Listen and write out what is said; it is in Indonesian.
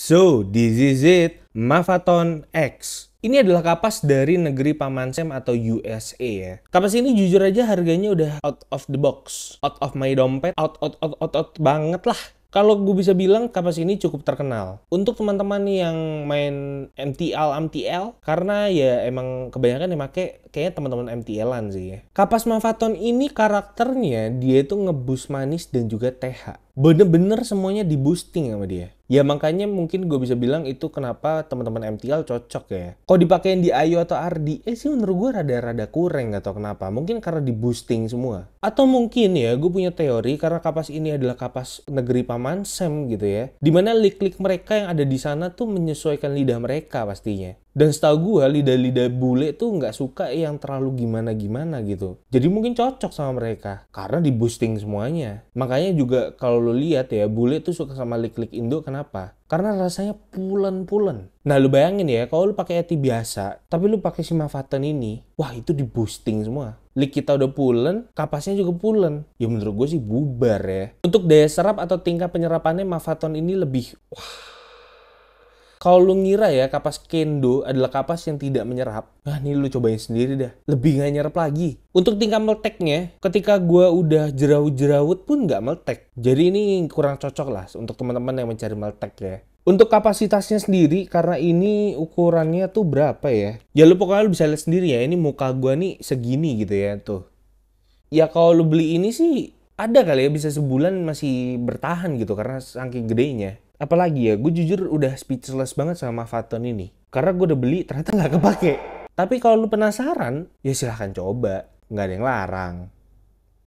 So, this is it, Mavaton X. Ini adalah kapas dari negeri Paman Sam atau USA ya. Kapas ini jujur aja harganya udah out of the box. Out of my dompet, out, out, out, out, out banget lah. Kalau gue bisa bilang kapas ini cukup terkenal. Untuk teman-teman yang main MTL MTL karena ya emang kebanyakan yang pake kayaknya teman-teman MTL-an sih ya. Kapas Mavaton ini karakternya dia itu ngebus manis dan juga TH bener-bener semuanya di boosting sama dia. Ya makanya mungkin gue bisa bilang itu kenapa teman-teman MTL cocok ya. Kok dipakein di Ayu atau Ardi, eh sih menurut gue rada-rada kurang atau kenapa. Mungkin karena di boosting semua. Atau mungkin ya gue punya teori karena kapas ini adalah kapas negeri Paman Sam gitu ya. Dimana lik-lik mereka yang ada di sana tuh menyesuaikan lidah mereka pastinya. Dan setahu gue lidah-lidah bule tuh nggak suka yang terlalu gimana-gimana gitu. Jadi mungkin cocok sama mereka karena di boosting semuanya. Makanya juga kalau lo lihat ya bule tuh suka sama lik-lik Indo kenapa? Karena rasanya pulen-pulen. Nah lu bayangin ya kalau lu pakai eti biasa tapi lu pakai simafatan ini, wah itu di boosting semua. Lik kita udah pulen, kapasnya juga pulen. Ya menurut gue sih bubar ya. Untuk daya serap atau tingkat penyerapannya mafaton ini lebih wah kalau lu ngira ya kapas kendo adalah kapas yang tidak menyerap, nah ini lu cobain sendiri dah. Lebih nggak nyerap lagi. Untuk tingkat melteknya, ketika gua udah jerawut-jerawut pun nggak meltek. Jadi ini kurang cocok lah untuk teman-teman yang mencari meltek ya. Untuk kapasitasnya sendiri, karena ini ukurannya tuh berapa ya? Ya lu pokoknya lu bisa lihat sendiri ya, ini muka gua nih segini gitu ya tuh. Ya kalau lu beli ini sih ada kali ya bisa sebulan masih bertahan gitu karena saking gedenya. Apalagi ya, gue jujur udah speechless banget sama Faton ini. Karena gue udah beli, ternyata nggak kepake. Tapi kalau lu penasaran, ya silahkan coba. Nggak ada yang larang.